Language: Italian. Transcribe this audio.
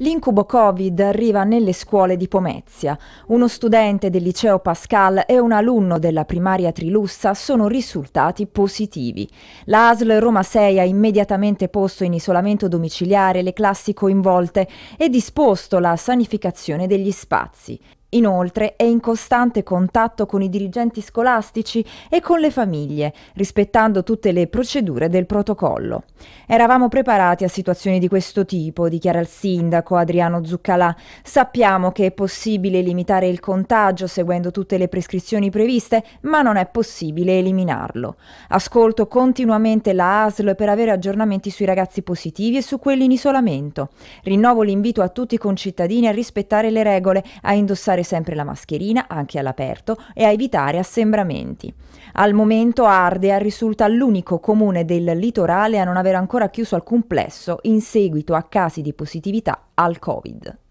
L'incubo Covid arriva nelle scuole di Pomezia. Uno studente del liceo Pascal e un alunno della primaria Trilussa sono risultati positivi. L'ASL Roma 6 ha immediatamente posto in isolamento domiciliare le classi coinvolte e disposto la sanificazione degli spazi. Inoltre è in costante contatto con i dirigenti scolastici e con le famiglie, rispettando tutte le procedure del protocollo. Eravamo preparati a situazioni di questo tipo, dichiara il sindaco Adriano Zuccalà. Sappiamo che è possibile limitare il contagio seguendo tutte le prescrizioni previste, ma non è possibile eliminarlo. Ascolto continuamente la ASL per avere aggiornamenti sui ragazzi positivi e su quelli in isolamento. Rinnovo l'invito a tutti i concittadini a rispettare le regole, a indossare usare sempre la mascherina anche all'aperto e a evitare assembramenti. Al momento Ardea risulta l'unico comune del litorale a non aver ancora chiuso alcun complesso in seguito a casi di positività al Covid.